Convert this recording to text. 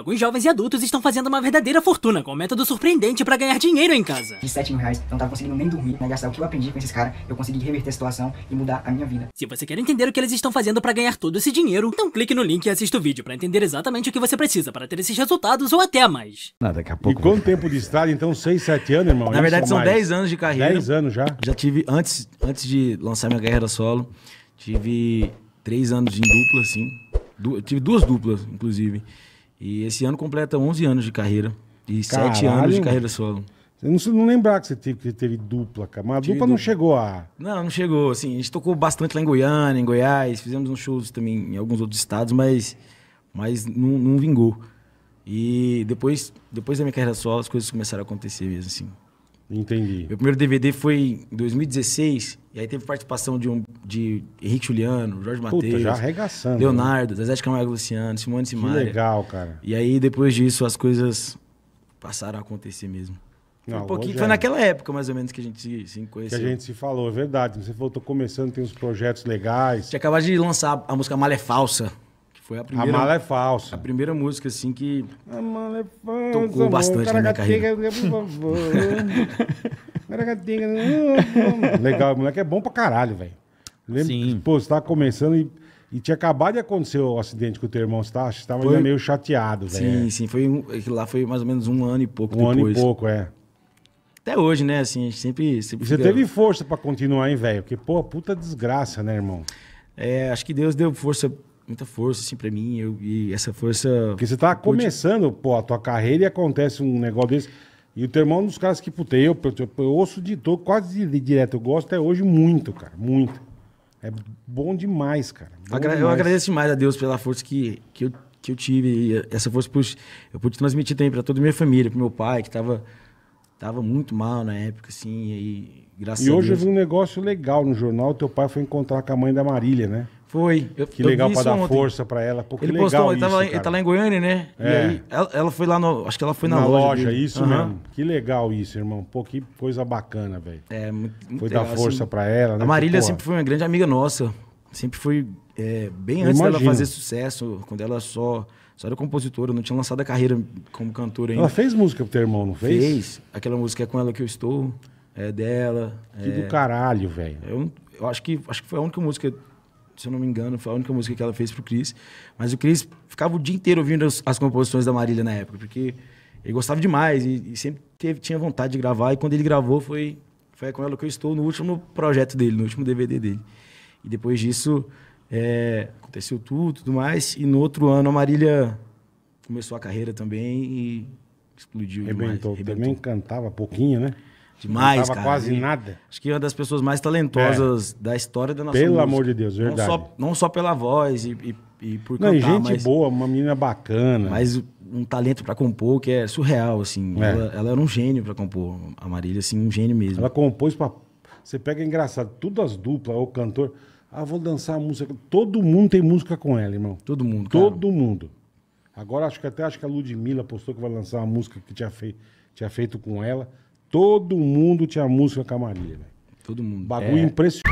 alguns jovens e adultos estão fazendo uma verdadeira fortuna com um método surpreendente para ganhar dinheiro em casa. De 7 mil reais, não tava conseguindo nem dormir, né? Gastar o que eu aprendi com esses caras, eu consegui reverter a situação e mudar a minha vida. Se você quer entender o que eles estão fazendo para ganhar todo esse dinheiro, então clique no link e assista o vídeo para entender exatamente o que você precisa para ter esses resultados ou até mais. Nada, daqui a pouco. E quanto tempo de estrada, então? 6, 7 anos, irmão? Na verdade, são 10 anos de carreira. 10 anos já? Já tive, antes, antes de lançar minha carreira solo, tive 3 anos em dupla, assim. Du tive duas duplas, inclusive. E esse ano completa 11 anos de carreira. E Caralho. 7 anos de carreira solo. Eu não, não lembrar que você teve, que teve dupla, cara. Mas a dupla não chegou a. Não, não chegou. Assim, a gente tocou bastante lá em Goiânia, em Goiás. Fizemos uns shows também em alguns outros estados, mas, mas não, não vingou. E depois, depois da minha carreira solo, as coisas começaram a acontecer mesmo, assim. Entendi. Meu primeiro DVD foi em 2016, e aí teve participação de, um, de Henrique Juliano, Jorge Puta, Mateus, já arregaçando. Né? Leonardo, né? Zezé de Camargo Luciano, Simone Simaria. Que legal, cara. E aí depois disso as coisas passaram a acontecer mesmo. Foi, Não, um pouquinho, foi é. naquela época, mais ou menos, que a gente se, se conheceu. Que a gente se falou, é verdade. Você falou, tô começando, tem uns projetos legais. Tinha acabado de lançar a música Malha é Falsa. Foi a primeira. A mala é falsa. A primeira música, assim, que. A mala é falsa. Tocou amor, bastante na minha carreira. Legal, moleque é bom pra caralho, velho. Lembra? Sim. Pô, você tá começando e. E tinha acabado de acontecer o acidente com o teu irmão, você tá, estava foi... meio chateado, velho. Sim, sim. Foi um... É lá foi mais ou menos um ano e pouco um depois. Um ano e pouco, é. Até hoje, né? Assim, a gente sempre. sempre você fica... teve força para continuar, hein, velho? Porque, pô, puta desgraça, né, irmão? É, acho que Deus deu força muita força assim para mim eu, e essa força porque você tá começando pô a tua carreira e acontece um negócio desse e o teu irmão é um dos caras que putei eu, eu, eu ouço de todo quase de, direto eu gosto até hoje muito cara muito é bom demais cara bom Agra demais. eu agradeço mais a Deus pela força que, que eu que eu tive e essa força eu pude transmitir também para toda a minha família para meu pai que tava Tava muito mal na época, assim, e aí, graças e a Deus... E hoje eu vi um negócio legal no jornal, teu pai foi encontrar com a mãe da Marília, né? Foi. Eu, que eu legal pra dar ontem. força pra ela. Pô, ele postou, ele, tá lá, ele tá lá em Goiânia, né? É. E aí, ela, ela, foi lá no. Acho que ela foi na, na loja. loja isso uhum. mesmo. Que legal isso, irmão. Pô, que coisa bacana, velho. É, muito, muito Foi legal, dar força assim, pra ela, né? A Marília sempre foi uma grande amiga nossa sempre fui é, bem antes dela fazer sucesso, quando ela só, só era compositora, não tinha lançado a carreira como cantora ainda. Ela fez música pro teu irmão, não fez? Fez. Aquela música é com ela que eu estou, é dela. Que é... do caralho, velho. Eu, é eu, acho, que, acho que foi a única música, se eu não me engano, foi a única música que ela fez pro Cris. Mas o Cris ficava o dia inteiro ouvindo as, as, composições da Marília na época, porque ele gostava demais e, e sempre teve, tinha vontade de gravar. E quando ele gravou, foi, foi com ela que eu estou no último projeto dele, no último DVD dele. E depois disso, é, aconteceu tudo, tudo mais. E no outro ano, a Marília começou a carreira também e explodiu Rebentou. demais. Também cantava pouquinho, né? Demais, cantava cara. quase e nada. Acho que é uma das pessoas mais talentosas é. da história da nossa Pelo música. amor de Deus, verdade. Não só, não só pela voz e, e, e por cantar, não, gente mas, boa, uma menina bacana. Mas um talento para compor que é surreal, assim. É. Ela, ela, era um gênio para compor, a Marília, assim, um gênio mesmo. Ela compôs para você pega, é engraçado, todas as duplas, o cantor. Ah, vou dançar a música. Todo mundo tem música com ela, irmão. Todo mundo, Todo mundo. Agora acho que até acho que a Ludmilla postou que vai lançar uma música que tinha, fei, tinha feito com ela. Todo mundo tinha música com a Maria, velho. Todo mundo. Bagulho é. impressionante.